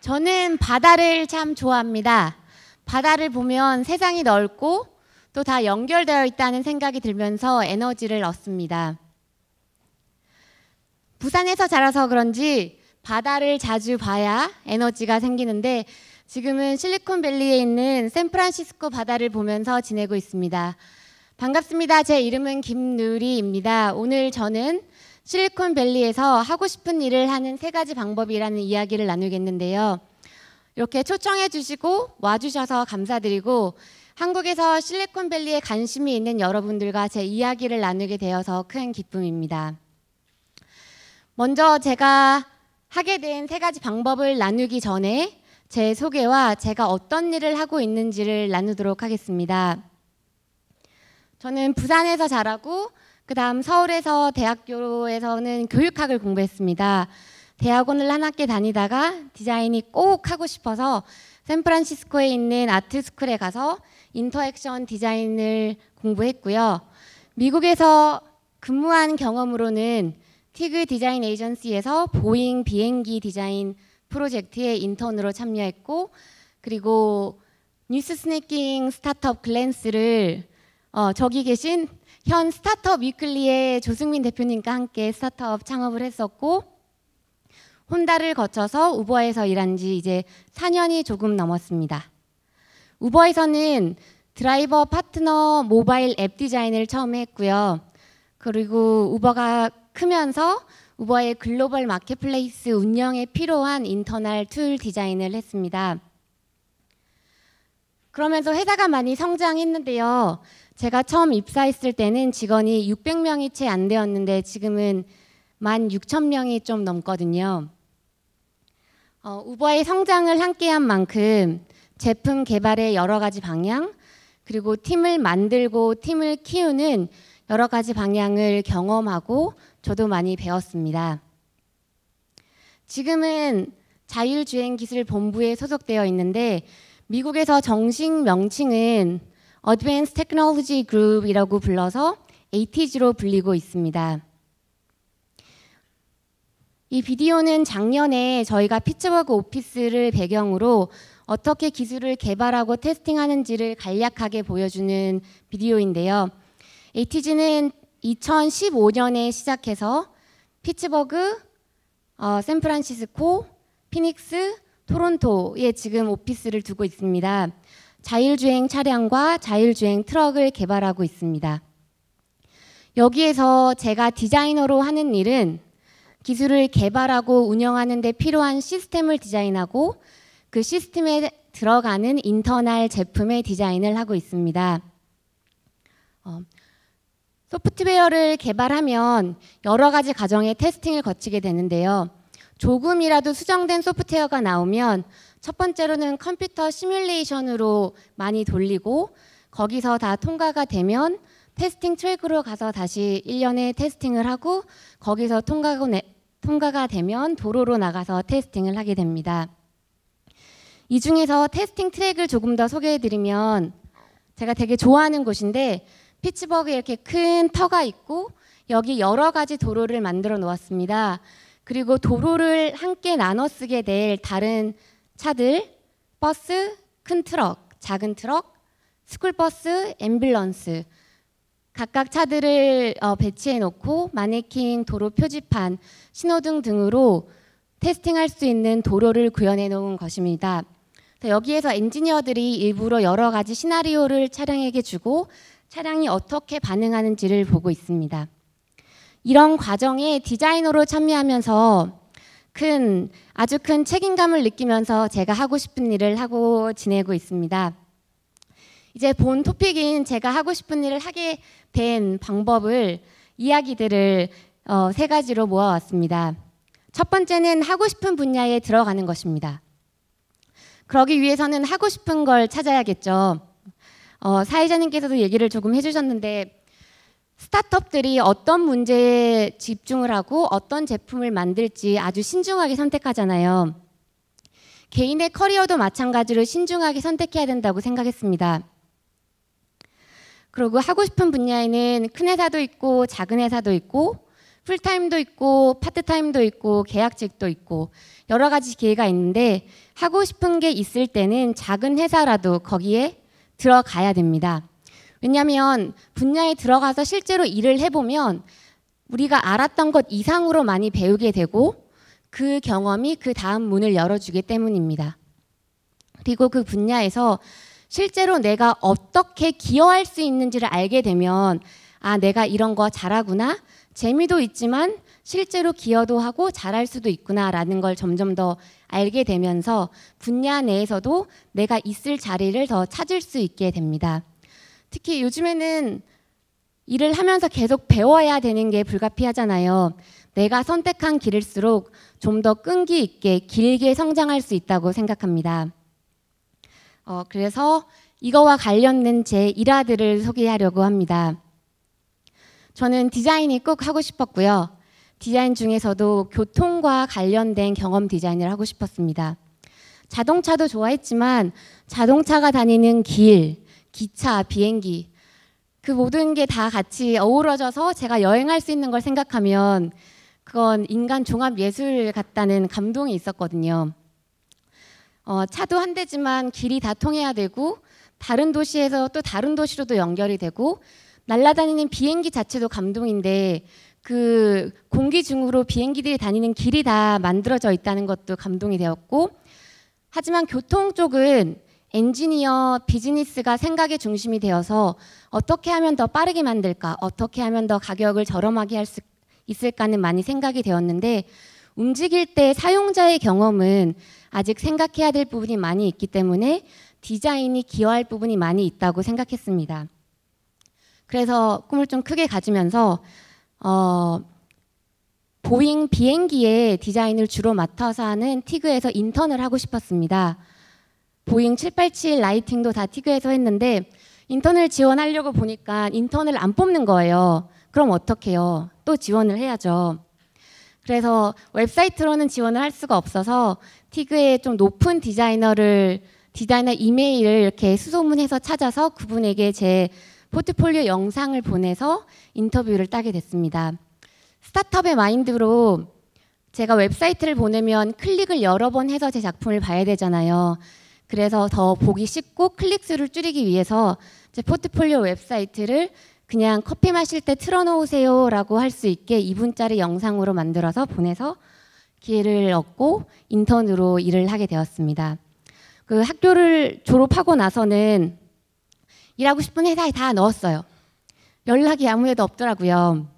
저는 바다를 참 좋아합니다. 바다를 보면 세상이 넓고 또 다 연결되어 있다는 생각이 들면서 에너지를 얻습니다. 부산에서 자라서 그런지 바다를 자주 봐야 에너지가 생기는데 지금은 실리콘밸리에 있는 샌프란시스코 바다를 보면서 지내고 있습니다. 반갑습니다. 제 이름은 김누리입니다. 오늘 저는 실리콘밸리에서 하고 싶은 일을 하는 세 가지 방법이라는 이야기를 나누겠는데요. 이렇게 초청해 주시고 와주셔서 감사드리고 한국에서 실리콘밸리에 관심이 있는 여러분들과 제 이야기를 나누게 되어서 큰 기쁨입니다. 먼저 제가 하게 된 세 가지 방법을 나누기 전에 제 소개와 제가 어떤 일을 하고 있는지를 나누도록 하겠습니다. 저는 부산에서 자라고 그 다음 서울에서 대학교에서는 교육학을 공부했습니다. 대학원을 한 학기 다니다가 디자인이 꼭 하고 싶어서 샌프란시스코에 있는 아트스쿨에 가서 인터액션 디자인을 공부했고요. 미국에서 근무한 경험으로는 티그 디자인 에이전시에서 보잉 비행기 디자인 프로젝트에 인턴으로 참여했고 그리고 뉴스 스네킹 스타트업 글랜스를 어, 저기 계신 현 스타트업 위클리의 조승민 대표님과 함께 스타트업 창업을 했었고 혼다를 거쳐서 우버에서 일한 지 이제 4년이 조금 넘었습니다. 우버에서는 드라이버 파트너 모바일 앱 디자인을 처음 했고요. 그리고 우버가 크면서 우버의 글로벌 마켓플레이스 운영에 필요한 인터널 툴 디자인을 했습니다. 그러면서 회사가 많이 성장했는데요. 제가 처음 입사했을 때는 직원이 600명이 채 안 되었는데 지금은 16,000명이 좀 넘거든요. 어, 우버의 성장을 함께한 만큼 제품 개발의 여러 가지 방향 그리고 팀을 만들고 팀을 키우는 여러 가지 방향을 경험하고 저도 많이 배웠습니다. 지금은 자율주행기술본부에 소속되어 있는데 미국에서 정식 명칭은 Advanced Technology Group이라고 불러서 ATG로 불리고 있습니다. 이 비디오는 작년에 저희가 피츠버그 오피스를 배경으로 어떻게 기술을 개발하고 테스팅하는지를 간략하게 보여주는 비디오인데요. ATG는 2015년에 시작해서 피츠버그, 어, 샌프란시스코, 피닉스, 토론토에 지금 오피스를 두고 있습니다. 자율주행 차량과 자율주행 트럭을 개발하고 있습니다. 여기에서 제가 디자이너로 하는 일은 기술을 개발하고 운영하는 데 필요한 시스템을 디자인하고 그 시스템에 들어가는 인터널 제품의 디자인을 하고 있습니다. 어, 소프트웨어를 개발하면 여러 가지 과정의 테스팅을 거치게 되는데요. 조금이라도 수정된 소프트웨어가 나오면 첫 번째로는 컴퓨터 시뮬레이션으로 많이 돌리고 거기서 다 통과가 되면 테스팅 트랙으로 가서 다시 1년에 테스팅을 하고 거기서 통과가, 통과가 되면 도로로 나가서 테스팅을 하게 됩니다. 이 중에서 테스팅 트랙을 조금 더 소개해드리면 제가 되게 좋아하는 곳인데 피츠버그에 이렇게 큰 터가 있고 여기 여러 가지 도로를 만들어 놓았습니다. 그리고 도로를 함께 나눠 쓰게 될 다른 차들, 버스, 큰 트럭, 작은 트럭, 스쿨버스, 앰뷸런스 각각 차들을 어, 배치해 놓고 마네킹, 도로 표지판, 신호등 등으로 테스팅할 수 있는 도로를 구현해 놓은 것입니다. 여기에서 엔지니어들이 일부러 여러 가지 시나리오를 차량에게 주고 차량이 어떻게 반응하는지를 보고 있습니다. 이런 과정에 디자이너로 참여하면서 큰 아주 큰 책임감을 느끼면서 제가 하고 싶은 일을 하고 지내고 있습니다. 이제 본 토픽인 제가 하고 싶은 일을 하게 된 방법을 이야기들을 어, 세 가지로 모아왔습니다. 첫 번째는 하고 싶은 분야에 들어가는 것입니다. 그러기 위해서는 하고 싶은 걸 찾아야겠죠. 어, 사회자님께서도 얘기를 조금 해주셨는데 스타트업들이 어떤 문제에 집중을 하고 어떤 제품을 만들지 아주 신중하게 선택하잖아요. 개인의 커리어도 마찬가지로 신중하게 선택해야 된다고 생각했습니다. 그리고 하고 싶은 분야에는 큰 회사도 있고 작은 회사도 있고 풀타임도 있고 파트타임도 있고 계약직도 있고 여러 가지 기회가 있는데 하고 싶은 게 있을 때는 작은 회사라도 거기에 들어가야 됩니다. 왜냐하면 분야에 들어가서 실제로 일을 해보면 우리가 알았던 것 이상으로 많이 배우게 되고 그 경험이 그 다음 문을 열어주기 때문입니다. 그리고 그 분야에서 실제로 내가 어떻게 기여할 수 있는지를 알게 되면 아, 내가 이런 거 잘하구나. 재미도 있지만 실제로 기여도 하고 잘할 수도 있구나라는 걸 점점 더 알게 되면서 분야 내에서도 내가 있을 자리를 더 찾을 수 있게 됩니다. 특히 요즘에는 일을 하면서 계속 배워야 되는 게 불가피하잖아요. 내가 선택한 길일수록 좀 더 끈기 있게 길게 성장할 수 있다고 생각합니다. 어, 그래서 이거와 관련된 제 일화들을 소개하려고 합니다. 저는 디자인이 꼭 하고 싶었고요. 디자인 중에서도 교통과 관련된 경험 디자인을 하고 싶었습니다. 자동차도 좋아했지만 자동차가 다니는 길, 기차, 비행기 그 모든 게 다 같이 어우러져서 제가 여행할 수 있는 걸 생각하면 그건 인간 종합 예술 같다는 감동이 있었거든요. 어, 차도 한 대지만 길이 다 통해야 되고 다른 도시에서 또 다른 도시로도 연결이 되고 날아다니는 비행기 자체도 감동인데 그 공기 중으로 비행기들이 다니는 길이 다 만들어져 있다는 것도 감동이 되었고 하지만 교통 쪽은 엔지니어 비즈니스가 생각의 중심이 되어서 어떻게 하면 더 빠르게 만들까, 어떻게 하면 더 가격을 저렴하게 할 수 있을까는 많이 생각이 되었는데 움직일 때 사용자의 경험은 아직 생각해야 될 부분이 많이 있기 때문에 디자인이 기여할 부분이 많이 있다고 생각했습니다. 그래서 꿈을 좀 크게 가지면서 어, 보잉 비행기의 디자인을 주로 맡아서 하는 티그에서 인턴을 하고 싶었습니다. 보잉 787 라이팅도 다 티그에서 했는데 인턴을 지원하려고 보니까 인턴을 안 뽑는 거예요. 그럼 어떡해요? 또 지원을 해야죠. 그래서 웹사이트로는 지원을 할 수가 없어서 티그에 좀 높은 디자이너를 디자이너 이메일을 이렇게 수소문해서 찾아서 그분에게 제 포트폴리오 영상을 보내서 인터뷰를 따게 됐습니다. 스타트업의 마인드로 제가 웹사이트를 보내면 클릭을 여러 번 해서 제 작품을 봐야 되잖아요. 그래서 더 보기 쉽고 클릭수를 줄이기 위해서 제 포트폴리오 웹사이트를 그냥 커피 마실 때 틀어놓으세요 라고 할 수 있게 2분짜리 영상으로 만들어서 보내서 기회를 얻고 인턴으로 일을 하게 되었습니다. 그 학교를 졸업하고 나서는 일하고 싶은 회사에 다 넣었어요. 연락이 아무래도 없더라고요.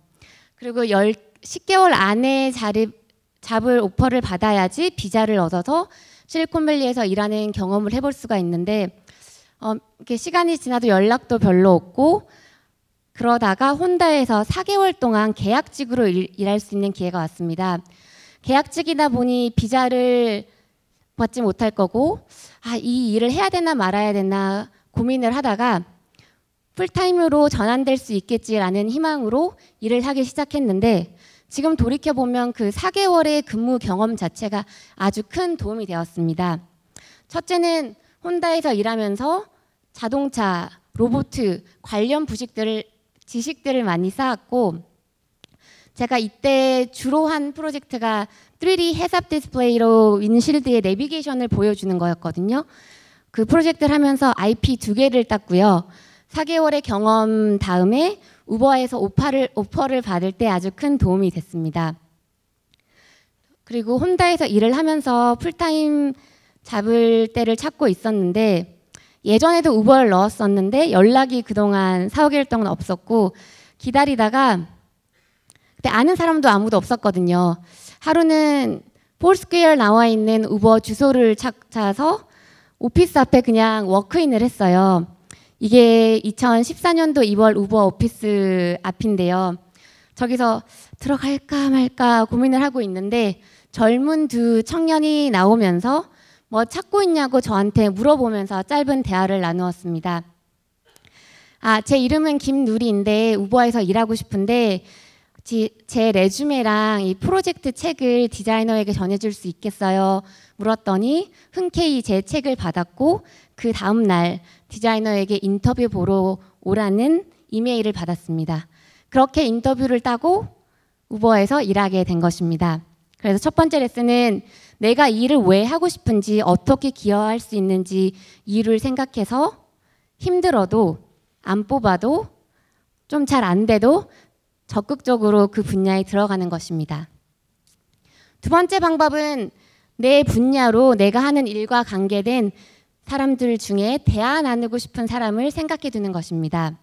그리고 10, 10개월 안에 자립, 잡을 오퍼를 받아야지 비자를 얻어서 실리콘밸리에서 일하는 경험을 해볼 수가 있는데 어, 이렇게 시간이 지나도 연락도 별로 없고 그러다가 혼다에서 4개월 동안 계약직으로 일, 할수 있는 기회가 왔습니다. 계약직이다 보니 비자를 받지 못할 거고 아, 이 일을 해야 되나 말아야 되나 고민을 하다가 풀타임으로 전환될 수 있겠지라는 희망으로 일을 하기 시작했는데 지금 돌이켜보면 그 4개월의 근무 경험 자체가 아주 큰 도움이 되었습니다. 첫째는 혼다에서 일하면서 자동차, 로봇 관련 부식들을 지식들을 많이 쌓았고 제가 이때 주로 한 프로젝트가 3D 해삽 디스플레이로 윈실드의 내비게이션을 보여주는 거였거든요. 그 프로젝트를 하면서 IP 두 개를 땄고요. 4개월의 경험 다음에 우버에서 오퍼를, 오퍼를 받을 때 아주 큰 도움이 됐습니다. 그리고 혼다에서 일을 하면서 풀타임 잡을 때를 찾고 있었는데 예전에도 우버를 넣었었는데 연락이 그동안 4, 5개월 동안 없었고 기다리다가 그때 아는 사람도 아무도 없었거든요. 하루는 폴스퀘어 나와 있는 우버 주소를 찾아서 오피스 앞에 그냥 워크인을 했어요. 이게 2014년도 2월 우버 오피스 앞인데요. 저기서 들어갈까 말까 고민을 하고 있는데 젊은 두 청년이 나오면서 뭐 찾고 있냐고 저한테 물어보면서 짧은 대화를 나누었습니다. 아, 제 이름은 김누리인데 우버에서 일하고 싶은데 제 레주메랑 이 프로젝트 책을 디자이너에게 전해줄 수 있겠어요? 물었더니 흔쾌히 제 책을 받았고 그 다음 날 디자이너에게 인터뷰 보러 오라는 이메일을 받았습니다. 그렇게 인터뷰를 따고 우버에서 일하게 된 것입니다. 그래서 첫 번째 레슨은 내가 일을 왜 하고 싶은지 어떻게 기여할 수 있는지 이유를 생각해서 힘들어도 안 뽑아도 좀 잘 안 돼도 적극적으로 그 분야에 들어가는 것입니다. 두 번째 방법은 내 분야로 내가 하는 일과 관계된 사람들 중에 대화 나누고 싶은 사람을 생각해 두는 것입니다.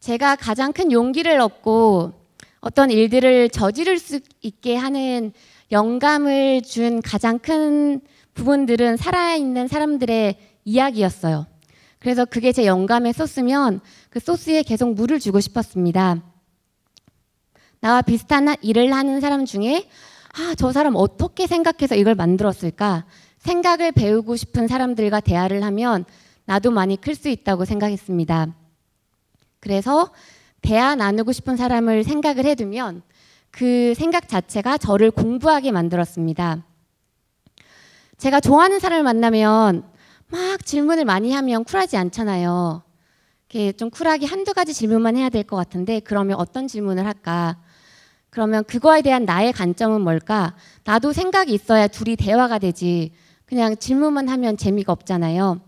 제가 가장 큰 용기를 얻고 어떤 일들을 저지를 수 있게 하는 영감을 준 가장 큰 부분들은 살아있는 사람들의 이야기였어요. 그래서 그게 제 영감의 소스면 그 소스에 계속 물을 주고 싶었습니다. 나와 비슷한 일을 하는 사람 중에 아, 저 사람 어떻게 생각해서 이걸 만들었을까? 생각을 배우고 싶은 사람들과 대화를 하면 나도 많이 클 수 있다고 생각했습니다. 그래서 대화 나누고 싶은 사람을 생각을 해두면 그 생각 자체가 저를 공부하게 만들었습니다. 제가 좋아하는 사람을 만나면 막 질문을 많이 하면 쿨하지 않잖아요. 이렇게 좀 쿨하게 한두 가지 질문만 해야 될 것 같은데 그러면 어떤 질문을 할까? 그러면 그거에 대한 나의 관점은 뭘까? 나도 생각이 있어야 둘이 대화가 되지. 그냥 질문만 하면 재미가 없잖아요.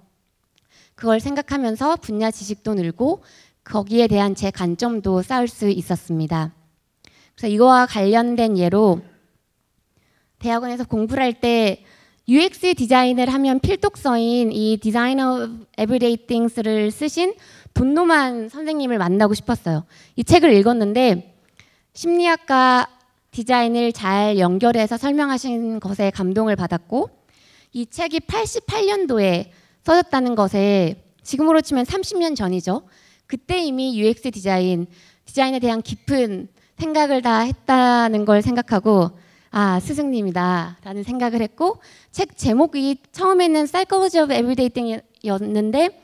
그걸 생각하면서 분야 지식도 늘고 거기에 대한 제 관점도 쌓을 수 있었습니다. 그래서 이거와 관련된 예로 대학원에서 공부를 할 때 UX 디자인을 하면 필독서인 이 디자인 of everyday things를 쓰신 분노만 선생님을 만나고 싶었어요. 이 책을 읽었는데 심리학과 디자인을 잘 연결해서 설명하신 것에 감동을 받았고 이 책이 88년도에 써졌다는 것에 지금으로 치면 30년 전이죠. 그때 이미 UX 디자인, 디자인에 대한 깊은 생각을 다 했다는 걸 생각하고 아, 스승님이다 라는 생각을 했고 책 제목이 처음에는 Psychology of Everyday Thing이었는데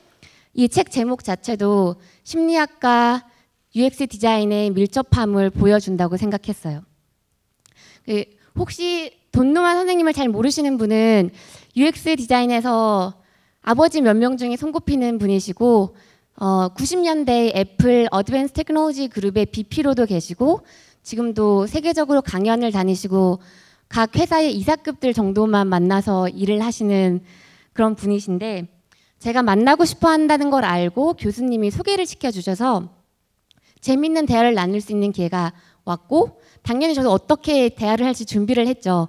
이 책 제목 자체도 심리학과 UX 디자인의 밀접함을 보여준다고 생각했어요. 그, 혹시 돈노만 선생님을 잘 모르시는 분은 UX 디자인에서 아버지 몇 명 중에 손꼽히는 분이시고 어, 90년대 애플 어드밴스 테크놀로지 그룹의 BP로도 계시고 지금도 세계적으로 강연을 다니시고 각 회사의 이사급들 정도만 만나서 일을 하시는 그런 분이신데 제가 만나고 싶어 한다는 걸 알고 교수님이 소개를 시켜주셔서 재밌는 대화를 나눌 수 있는 기회가 왔고 당연히 저도 어떻게 대화를 할지 준비를 했죠.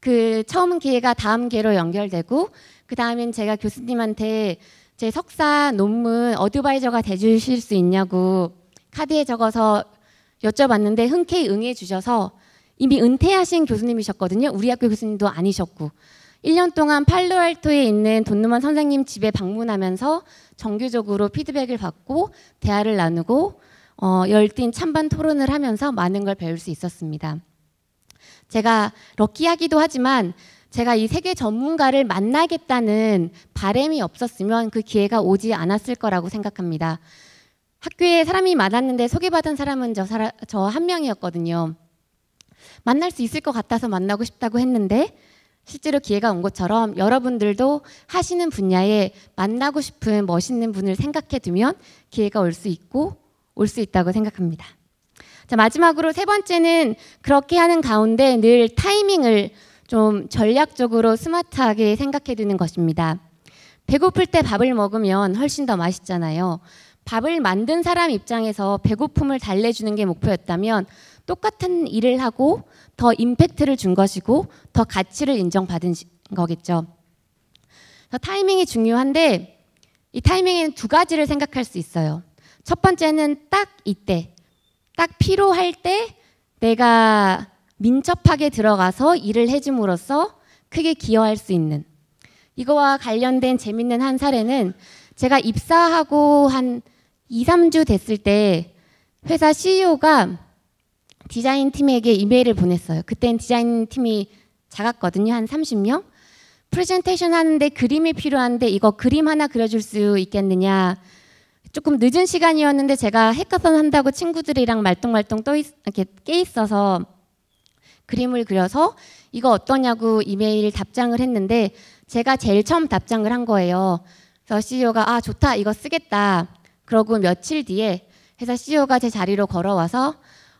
그 처음 기회가 다음 기회로 연결되고 그 다음엔 제가 교수님한테 제 석사 논문 어드바이저가 돼주실 수 있냐고 카드에 적어서 여쭤봤는데 흔쾌히 응해 주셔서 이미 은퇴하신 교수님이셨거든요. 우리 학교 교수님도 아니셨고 1년 동안 팔로알토에 있는 돈누만 선생님 집에 방문하면서 정규적으로 피드백을 받고 대화를 나누고 어, 열띤 찬반 토론을 하면서 많은 걸 배울 수 있었습니다. 제가 럭키하기도 하지만 제가 이 세계 전문가를 만나겠다는 바램이 없었으면 그 기회가 오지 않았을 거라고 생각합니다. 학교에 사람이 많았는데 소개받은 사람은 저 한 명이었거든요. 만날 수 있을 것 같아서 만나고 싶다고 했는데 실제로 기회가 온 것처럼 여러분들도 하시는 분야에 만나고 싶은 멋있는 분을 생각해 두면 기회가 올 수 있고 올수 있다고 생각합니다. 자, 마지막으로 세 번째는 그렇게 하는 가운데 늘 타이밍을 좀 전략적으로 스마트하게 생각해 두는 것입니다. 배고플 때 밥을 먹으면 훨씬 더 맛있잖아요. 밥을 만든 사람 입장에서 배고픔을 달래주는 게 목표였다면 똑같은 일을 하고 더 임팩트를 준 것이고 더 가치를 인정받은 거겠죠. 타이밍이 중요한데 이 타이밍에는 두 가지를 생각할 수 있어요. 첫 번째는 딱 이때, 딱 필요할 때 내가 민첩하게 들어가서 일을 해줌으로써 크게 기여할 수 있는 이거와 관련된 재밌는 한 사례는 제가 입사하고 한 2, 3주 됐을 때 회사 CEO가 디자인 팀에게 이메일을 보냈어요. 그땐 디자인 팀이 작았거든요. 한 30명. 프레젠테이션 하는데 그림이 필요한데 이거 그림 하나 그려줄 수 있겠느냐. 조금 늦은 시간이었는데 제가 해커선 한다고 친구들이랑 말똥말똥 떠 있, 이렇게 깨 있어서 그림을 그려서 이거 어떠냐고 이메일 답장을 했는데 제가 제일 처음 답장을 한 거예요. 그래서 CEO가 아 좋다 이거 쓰겠다. 그러고 며칠 뒤에 회사 CEO가 제 자리로 걸어와서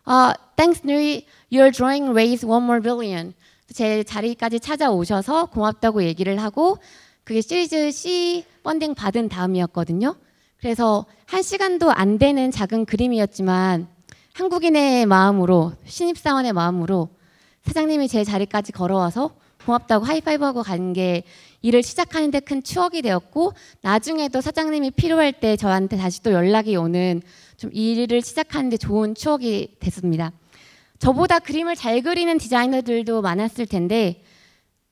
아 thanks n u i your drawing raised one more billion. 제 자리까지 찾아오셔서 고맙다고 얘기를 하고 그게 시리즈 C 펀딩 받은 다음이었거든요. 그래서 한 시간도 안 되는 작은 그림이었지만 한국인의 마음으로 신입사원의 마음으로 사장님이 제 자리까지 걸어와서 고맙다고 하이파이브하고 간 게 일을 시작하는데 큰 추억이 되었고 나중에도 사장님이 필요할 때 저한테 다시 또 연락이 오는 좀 일을 시작하는데 좋은 추억이 됐습니다. 저보다 그림을 잘 그리는 디자이너들도 많았을 텐데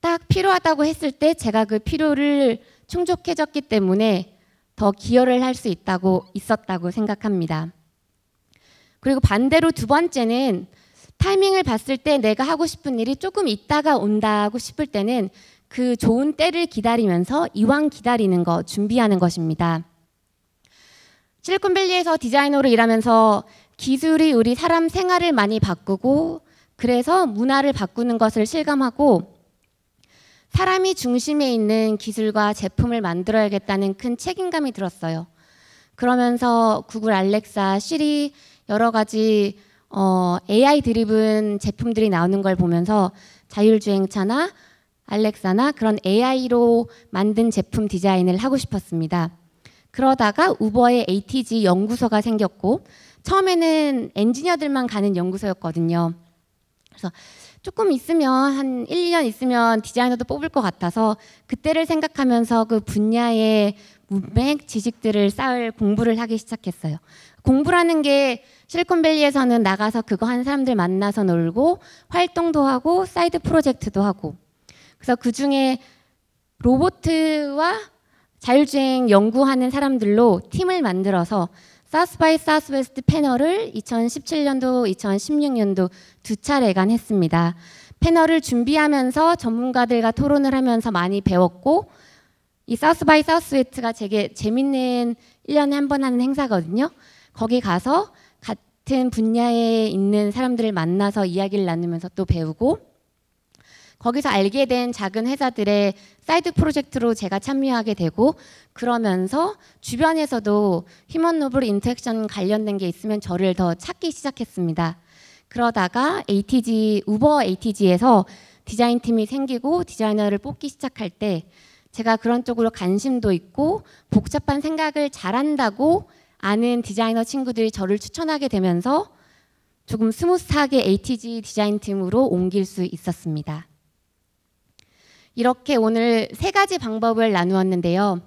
딱 필요하다고 했을 때 제가 그 필요를 충족해줬기 때문에 더 기여를 할 수 있다고 있었다고 생각합니다. 그리고 반대로 두 번째는 타이밍을 봤을 때 내가 하고 싶은 일이 조금 있다가 온다고 싶을 때는 그 좋은 때를 기다리면서 이왕 기다리는 거 준비하는 것입니다. 실리콘밸리에서 디자이너로 일하면서 기술이 우리 사람 생활을 많이 바꾸고 그래서 문화를 바꾸는 것을 실감하고 사람이 중심에 있는 기술과 제품을 만들어야겠다는 큰 책임감이 들었어요. 그러면서 구글 알렉사, 시리 여러 가지 어, AI 드리븐 제품들이 나오는 걸 보면서 자율주행차나 알렉사나 그런 AI로 만든 제품 디자인을 하고 싶었습니다. 그러다가 우버의 ATG 연구소가 생겼고 처음에는 엔지니어들만 가는 연구소였거든요. 그래서 조금 있으면 한 1, 2년 있으면 디자이너도 뽑을 것 같아서 그때를 생각하면서 그 분야의 문맥 지식들을 쌓을 공부를 하기 시작했어요. 공부라는 게 실리콘밸리에서는 나가서 그거 한 사람들 만나서 놀고 활동도 하고 사이드 프로젝트도 하고 그래서 그 중에 로보트 자율주행 연구하는 사람들로 팀을 만들어서 사스 바이 사스 웨스트 패널을 2017년도, 2016년도 두 차례간 했습니다. 패널을 준비하면서 전문가들과 토론을 하면서 많이 배웠고 이사스 바이 사스웨트가 되게 재밌는 1년에 한 번 하는 행사거든요. 거기 가서 같은 분야에 있는 사람들을 만나서 이야기를 나누면서 또 배우고 거기서 알게 된 작은 회사들의 사이드 프로젝트로 제가 참여하게 되고 그러면서 주변에서도 휴먼 노블 인터랙션 관련된 게 있으면 저를 더 찾기 시작했습니다. 그러다가 ATG 우버 ATG에서 디자인 팀이 생기고 디자이너를 뽑기 시작할 때 제가 그런 쪽으로 관심도 있고 복잡한 생각을 잘한다고 아는 디자이너 친구들이 저를 추천하게 되면서 조금 스무스하게 ATG 디자인 팀으로 옮길 수 있었습니다. 이렇게 오늘 세 가지 방법을 나누었는데요.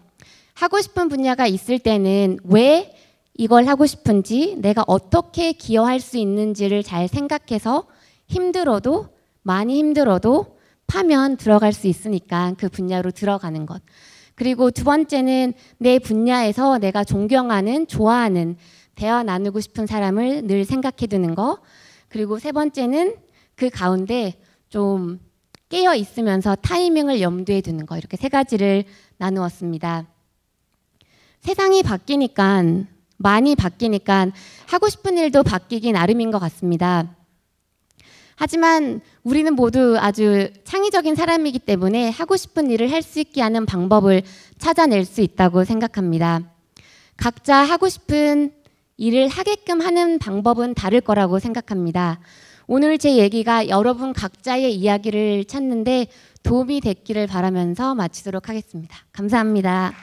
하고 싶은 분야가 있을 때는 왜 이걸 하고 싶은지 내가 어떻게 기여할 수 있는지를 잘 생각해서 힘들어도 많이 힘들어도 파면 들어갈 수 있으니까 그 분야로 들어가는 것. 그리고 두 번째는 내 분야에서 내가 존경하는, 좋아하는, 대화 나누고 싶은 사람을 늘 생각해 두는 거. 그리고 세 번째는 그 가운데 좀 깨어 있으면서 타이밍을 염두에 두는 거 이렇게 세 가지를 나누었습니다. 세상이 바뀌니까 많이 바뀌니까 하고 싶은 일도 바뀌기 나름인 것 같습니다. 하지만 우리는 모두 아주 창의적인 사람이기 때문에 하고 싶은 일을 할 수 있게 하는 방법을 찾아낼 수 있다고 생각합니다. 각자 하고 싶은 일을 하게끔 하는 방법은 다를 거라고 생각합니다. 오늘 제 얘기가 여러분 각자의 이야기를 찾는데 도움이 됐기를 바라면서 마치도록 하겠습니다. 감사합니다.